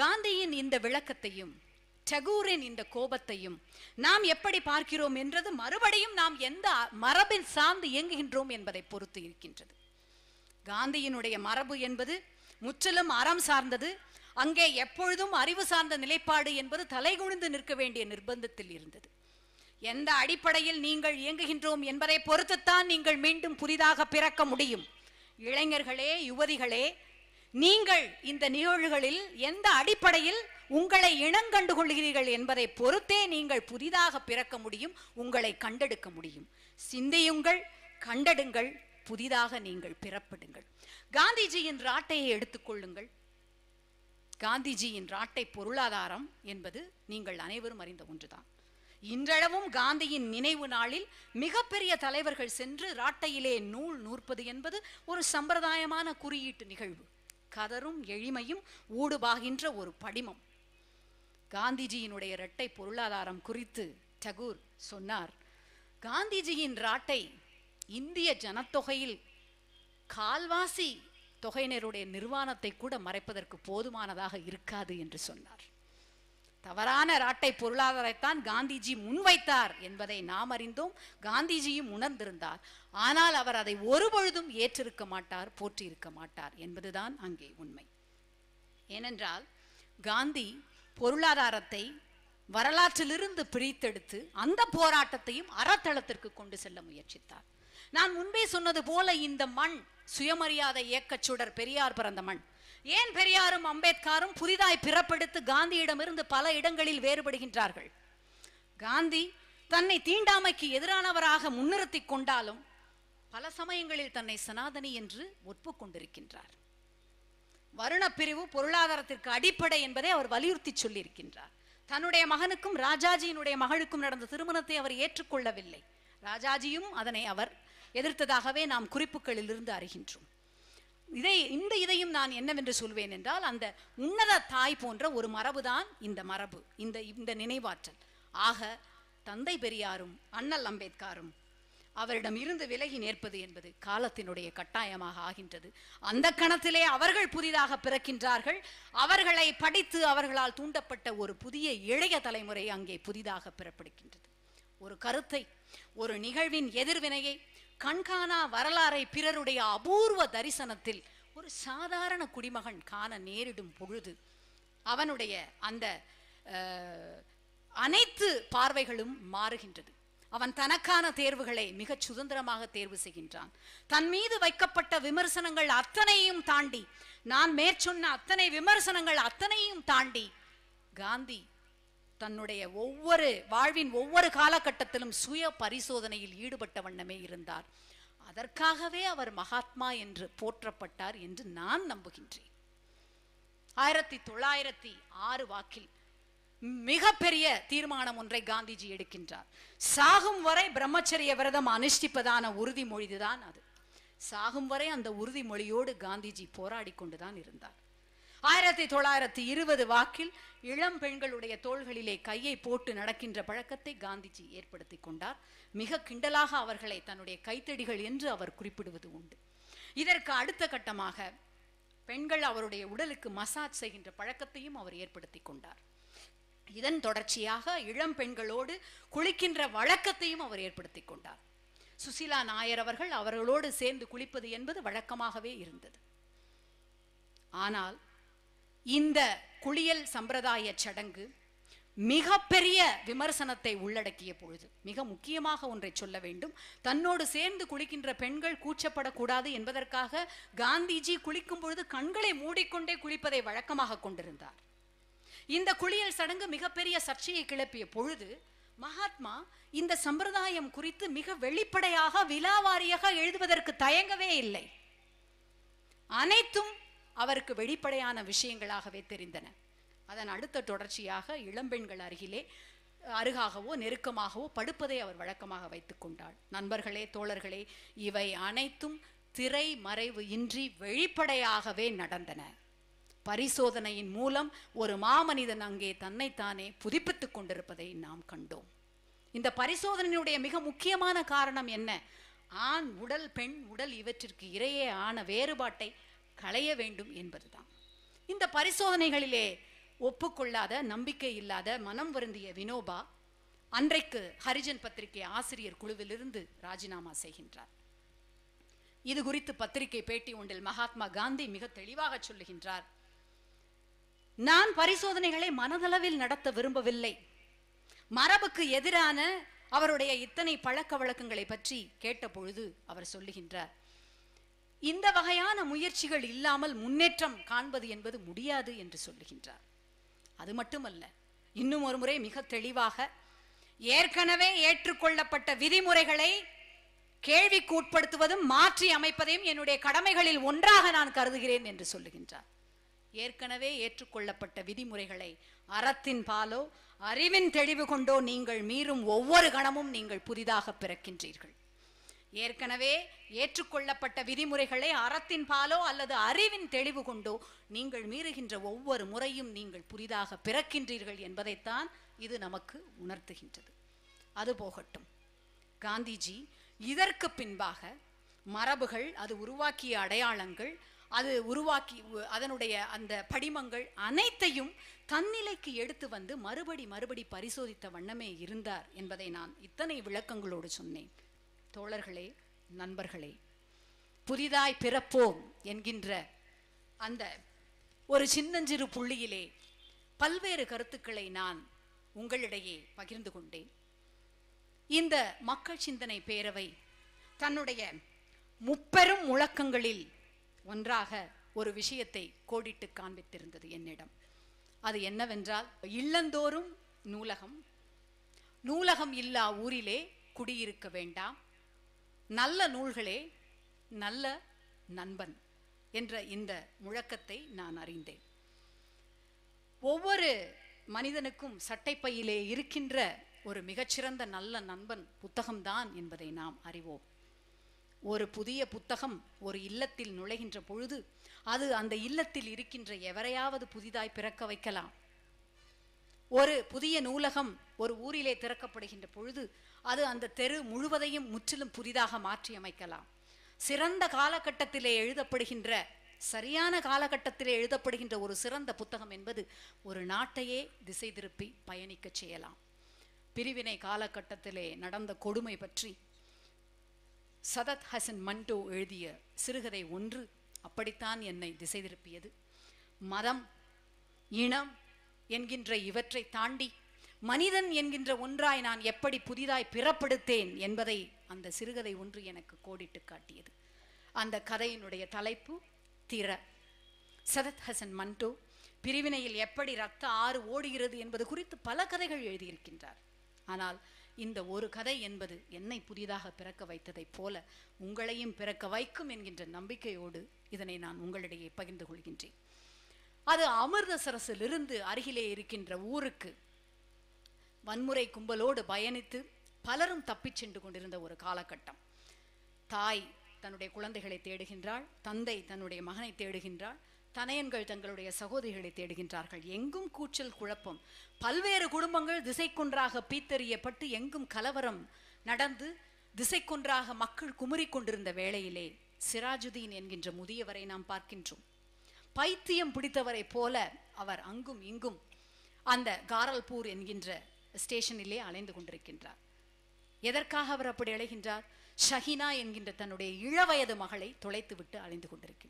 காந்தியின் இந்த விளக்கத்தையும் டகூரின் இந்த கோபத்தையும் நாம் எப்படி பார்க்கிறோம் என்றது மறுபடியும் நாம் எந்த மரபில் சார்ந்து இயங்குகின்றோம் என்பதை பொறுத்து இருக்கின்றது காந்தியினுடைய மரபு என்பது முற்றிலும் அறம் சார்ந்தது அங்கே எப்பொழுதும் அறிவு சார்ந்த நிலைப்பாடு என்பது தலைகுனிந்து நிற்க வேண்டிய நிர்பந்தத்தில் இருந்தது எந்த அடிப்படையில் நீங்கள் இயங்குகின்றோம் என்பதை பொறுத்துத்தான் நீங்கள் மீண்டும் புதிதாக பிறக்க முடியும் இளைஞர்களே யுவதிகளே நீங்கள் இந்த நிகழ்வுகளில் எந்த அடிப்படையில் உங்களை இனங்கண்டு கொள்கிறீர்கள் என்பதை பொறுத்தே நீங்கள் புதிதாக பிறக்க முடியும் உங்களை கண்டெடுக்க முடியும் சிந்தியுங்கள் கண்டெடுங்கள் புதிதாக நீங்கள் பிறப்பிடுங்கள் காந்திஜியின் ராட்டையை எடுத்துக்கொள்ளுங்கள் காந்திஜியின் ராட்டை பொருளாதாரம் என்பது நீங்கள் அனைவரும் அறிந்த ஒன்றுதான் இன்றளவும் காந்தியின் நினைவு நாளில் மிகப்பெரிய தலைவர்கள் சென்று ராட்டையிலே நூல் நூற்பது என்பது ஒரு சம்பிரதாயமான குறியீட்டு நிகழ்வு கதரும் எளிமையும் ஊடுபாகின்ற ஒரு படிமம் காந்திஜியினுடைய இரட்டை பொருளாதாரம் குறித்து டகூர் சொன்னார் காந்திஜியின் ராட்டை இந்திய ஜனத்தொகையில் கால்வாசி தொகையினருடைய நிர்வாணத்தை கூட மறைப்பதற்கு போதுமானதாக இருக்காது என்று சொன்னார் தவறான ராட்டை பொருளாதாரத்தான் காந்திஜி முன்வைத்தார் என்பதை நாம் அறிந்தோம் காந்திஜியும் உணர்ந்திருந்தார் ஆனால் அவர் அதை ஒருபொழுதும் ஏற்றிருக்க மாட்டார் போற்றியிருக்க மாட்டார் என்பதுதான் அங்கே உண்மை ஏனென்றால் காந்தி பொருளாதாரத்தை வரலாற்றிலிருந்து பிரித்தெடுத்து அந்த போராட்டத்தையும் அறத்தளத்திற்கு கொண்டு செல்ல முயற்சித்தார் நான் முன்பே சொன்னது போல இந்த மண் சுயமரியாதை இயக்கச் சுடர் பெரியார் பிறந்த மண் ஏன் பெரியாரும் அம்பேத்கரும் புதிதாய் பிறப்பெடுத்து காந்தியிடமிருந்து பல இடங்களில் வேறுபடுகின்றார்கள் காந்தி தன்னை தீண்டாமைக்கு எதிரானவராக முன்னிறுத்தி கொண்டாலும் பல சமயங்களில் தன்னை சனாதனி என்று ஒப்புக்கொண்டிருக்கின்றார் வருண பிரிவு பொருளாதாரத்திற்கு அடிப்படை என்பதை அவர் வலியுறுத்தி சொல்லியிருக்கின்றார் தன்னுடைய மகனுக்கும் ராஜாஜியினுடைய மகளுக்கும் நடந்த திருமணத்தை அவர் ஏற்றுக்கொள்ளவில்லை ராஜாஜியும் அதனை அவர் எதிர்த்ததாகவே நாம் குறிப்புகளில் இருந்து அறிகின்றோம் இதை இந்த இதையும் நான் என்னவென்று சொல்வேன் என்றால் அந்த உன்னத தாய் போன்ற ஒரு மரபுதான் இந்த மரபு இந்த இந்த நினைவாற்றல் ஆக தந்தை பெரியாரும் அண்ணல் அம்பேத்காரும் அவரிடம் இருந்து விலகி நேர்ப்பது என்பது காலத்தினுடைய கட்டாயமாக ஆகின்றது அந்த கணத்திலே அவர்கள் புதிதாக பிறக்கின்றார்கள் அவர்களை படித்து அவர்களால் தூண்டப்பட்ட ஒரு புதிய இளைய தலைமுறை அங்கே புதிதாக பிறப்படுகின்றது ஒரு கருத்தை ஒரு நிகழ்வின் எதிர்வினையை கண்காணா வரலாறை பிறருடைய அபூர்வ தரிசனத்தில் ஒரு சாதாரண குடிமகன் காண நேரிடும் பொழுது அவனுடைய அந்த அனைத்து பார்வைகளும் மாறுகின்றது அவன் தனக்கான தேர்வுகளை மிகச் சுதந்திரமாக தேர்வு செய்கின்றான் தன் மீது வைக்கப்பட்ட விமர்சனங்கள் அத்தனையும் தாண்டி நான் மேற்சொன்ன அத்தனை விமர்சனங்கள் அத்தனையும் தாண்டி காந்தி தன்னுடைய ஒவ்வொரு வாழ்வின் ஒவ்வொரு காலகட்டத்திலும் சுய பரிசோதனையில் ஈடுபட்ட வண்ணமே இருந்தார் அதற்காகவே அவர் மகாத்மா என்று போற்றப்பட்டார் என்று நான் நம்புகின்றேன் ஆயிரத்தி தொள்ளாயிரத்தி ஆறு வாக்கில் மிகப்பெரிய தீர்மானம் ஒன்றை காந்திஜி எடுக்கின்றார் சாகும் வரை பிரம்மச்சரிய விரதம் அனுஷ்டிப்பதான உறுதிமொழிதான் அது சாகும் வரை அந்த உறுதிமொழியோடு காந்திஜி போராடி கொண்டுதான் இருந்தார் ஆயிரத்தி தொள்ளாயிரத்தி இருபது வாக்கில் இளம் பெண்களுடைய தோள்களிலே கையை போட்டு நடக்கின்ற பழக்கத்தை காந்திஜி ஏற்படுத்தி கொண்டார் மிக கிண்டலாக அவர்களை தன்னுடைய கைத்தடிகள் என்று அவர் குறிப்பிடுவது உண்டு இதற்கு அடுத்த கட்டமாக பெண்கள் அவருடைய உடலுக்கு மசாஜ் செய்கின்ற பழக்கத்தையும் அவர் ஏற்படுத்தி கொண்டார் இதன் தொடர்ச்சியாக இளம் பெண்களோடு குளிக்கின்ற வழக்கத்தையும் அவர் ஏற்படுத்தி கொண்டார் சுசிலா நாயர் அவர்கள் அவர்களோடு சேர்ந்து குளிப்பது என்பது வழக்கமாகவே இருந்தது ஆனால் இந்த குளியல் சம்பிரதாய சடங்கு மிக பெரிய விமர்சனத்தை உள்ளடக்கிய பொழுது மிக முக்கியமாக ஒன்றை சொல்ல வேண்டும் தன்னோடு சேர்ந்து குளிக்கின்ற பெண்கள் கூச்சப்படக்கூடாது என்பதற்காக காந்திஜி குளிக்கும் பொழுது கண்களை மூடிக்கொண்டே குளிப்பதை வழக்கமாக கொண்டிருந்தார் இந்த குளியல் சடங்கு மிகப்பெரிய சர்ச்சையை கிளப்பிய பொழுது மகாத்மா இந்த சம்பிரதாயம் குறித்து மிக வெளிப்படையாக விலாவாரியாக எழுதுவதற்கு தயங்கவே இல்லை அனைத்தும் அவருக்கு வெளிப்படையான விஷயங்களாகவே தெரிந்தன அதன் அடுத்த தொடர்ச்சியாக இளம்பெண்கள் அருகிலே அருகாகவோ நெருக்கமாகவோ படுப்பதை அவர் வழக்கமாக வைத்து கொண்டாள் நண்பர்களே தோழர்களே இவை அனைத்தும் திரை மறைவு இன்றி வெளிப்படையாகவே நடந்தன பரிசோதனையின் மூலம் ஒரு மாமனிதன் அங்கே தன்னைத்தானே புதுப்பித்துக் கொண்டிருப்பதை நாம் கண்டோம் இந்த பரிசோதனையினுடைய மிக முக்கியமான காரணம் என்ன ஆண் உடல் பெண் உடல் இவற்றிற்கு இடையே ஆன வேறுபாட்டை களைய வேண்டும் என்பதுதான் இந்த பரிசோதனைகளிலே ஒப்புக்கொள்ளாத நம்பிக்கை இல்லாத மனம் வருந்திய வினோபா அன்றைக்கு ஹரிஜன் பத்திரிகை ஆசிரியர் குழுவிலிருந்து ராஜினாமா செய்கின்றார் இது குறித்து பத்திரிகை பேட்டி ஒன்றில் மகாத்மா காந்தி மிக தெளிவாக சொல்லுகின்றார் நான் பரிசோதனைகளை மனதளவில் நடத்த விரும்பவில்லை மரபுக்கு எதிரான அவருடைய இத்தனை பழக்க வழக்கங்களை பற்றி கேட்டபொழுது அவர் சொல்லுகின்றார் இந்த வகையான முயற்சிகள் இல்லாமல் முன்னேற்றம் காண்பது என்பது முடியாது என்று சொல்லுகின்றார் அது மட்டுமல்ல இன்னும் ஒரு முறை மிக தெளிவாக ஏற்கனவே ஏற்றுக்கொள்ளப்பட்ட விதிமுறைகளை கேள்விக்கு உட்படுத்துவதும் மாற்றி அமைப்பதையும் என்னுடைய கடமைகளில் ஒன்றாக நான் கருதுகிறேன் என்று சொல்லுகின்றார் ஏற்கனவே ஏற்றுக்கொள்ளப்பட்ட விதிமுறைகளை அறத்தின் பாலோ அறிவின் தெளிவு கொண்டோ நீங்கள் மீறும் ஒவ்வொரு கணமும் நீங்கள் புதிதாக பிறக்கின்றீர்கள் ஏற்கனவே ஏற்றுக்கொள்ளப்பட்ட விதிமுறைகளை அறத்தின் பாலோ அல்லது அறிவின் தெளிவு கொண்டோ நீங்கள் மீறுகின்ற ஒவ்வொரு முறையும் நீங்கள் புதிதாக பிறக்கின்றீர்கள் என்பதைத்தான் இது நமக்கு உணர்த்துகின்றது அது போகட்டும் காந்திஜி இதற்கு பின்பாக மரபுகள் அது உருவாக்கிய அடையாளங்கள் அது உருவாக்கி அதனுடைய அந்த படிமங்கள் அனைத்தையும் தன்னிலைக்கு எடுத்து வந்து மறுபடி மறுபடி பரிசோதித்த வண்ணமே இருந்தார் என்பதை நான் இத்தனை விளக்கங்களோடு சொன்னேன் தோழர்களே நண்பர்களே புதிதாய் பிறப்போம் என்கின்ற அந்த ஒரு சின்னஞ்சிறு புள்ளியிலே பல்வேறு கருத்துக்களை நான் உங்களிடையே பகிர்ந்து கொண்டேன் இந்த மக்கள் சிந்தனை பேரவை தன்னுடைய முப்பெரும் முழக்கங்களில் ஒன்றாக ஒரு விஷயத்தை கோடிட்டு காண்பித்திருந்தது என்னிடம் அது என்னவென்றால் இல்லந்தோறும் நூலகம் நூலகம் இல்லா ஊரிலே குடியிருக்க வேண்டாம் நல்ல நூல்களே நல்ல நண்பன் என்ற இந்த முழக்கத்தை நான் அறிந்தேன் ஒவ்வொரு மனிதனுக்கும் சட்டைப்பையிலே இருக்கின்ற ஒரு மிகச்சிறந்த நல்ல நண்பன் புத்தகம்தான் என்பதை நாம் அறிவோம் ஒரு புதிய புத்தகம் ஒரு இல்லத்தில் நுழைகின்ற பொழுது அது அந்த இல்லத்தில் இருக்கின்ற எவரையாவது புதிதாய் பிறக்க வைக்கலாம் ஒரு புதிய நூலகம் ஒரு ஊரிலே திறக்கப்படுகின்ற பொழுது அது அந்த தெரு முழுவதையும் முற்றிலும் புதிதாக மாற்றி அமைக்கலாம் சிறந்த காலகட்டத்திலே எழுதப்படுகின்ற சரியான காலகட்டத்திலே எழுதப்படுகின்ற ஒரு சிறந்த புத்தகம் என்பது ஒரு நாட்டையே திசை திருப்பி பயணிக்க செய்யலாம் பிரிவினை காலகட்டத்திலே நடந்த கொடுமை பற்றி சதத் ஹசன் மண்டோ எழுதிய சிறுகதை ஒன்று அப்படித்தான் என்னை திசை திருப்பியது மதம் இனம் என்கின்ற இவற்றை தாண்டி மனிதன் என்கின்ற ஒன்றாய் நான் எப்படி புதிதாய் பிறப்படுத்தேன் என்பதை அந்த சிறுகதை ஒன்று எனக்கு கோடிட்டு காட்டியது அந்த கதையினுடைய தலைப்பு திற சதத் ஹசன் மண்டு பிரிவினையில் எப்படி ரத்த ஆறு ஓடுகிறது என்பது குறித்து பல கதைகள் எழுதியிருக்கின்றார் ஆனால் இந்த ஒரு கதை என்பது என்னை புதிதாக பிறக்க வைத்ததைப் போல உங்களையும் பிறக்க வைக்கும் என்கின்ற நம்பிக்கையோடு இதனை நான் உங்களிடையே பகிர்ந்து கொள்கின்றேன் அது அமிர்தசரசிலிருந்து அருகிலே இருக்கின்ற ஊருக்கு வன்முறை கும்பலோடு பயணித்து பலரும் தப்பிச் சென்று கொண்டிருந்த ஒரு காலகட்டம் தாய் தன்னுடைய குழந்தைகளை தேடுகின்றாள் தந்தை தன்னுடைய மகனை தேடுகின்றாள் தனையன்கள் தங்களுடைய சகோதரிகளை தேடுகின்றார்கள் எங்கும் கூச்சல் குழப்பம் பல்வேறு குடும்பங்கள் திசைக்குன்றாக பீத்தறியப்பட்டு எங்கும் கலவரம் நடந்து திசைக்குன்றாக மக்கள் குமுறிக் கொண்டிருந்த வேளையிலே சிராஜுதீன் என்கின்ற முதியவரை நாம் பார்க்கின்றோம் பைத்தியம் பிடித்தவரை போல அவர் அங்கும் இங்கும் அந்த காரல்பூர் என்கின்ற ஸ்டேஷனிலே அலைந்து கொண்டிருக்கின்றார் எதற்காக அவர் அப்படி அழைகின்றார் ஷஹினா என்கின்ற தன்னுடைய இளவயது மகளை தொலைத்துவிட்டு அலைந்து கொண்டிருக்கின்றார்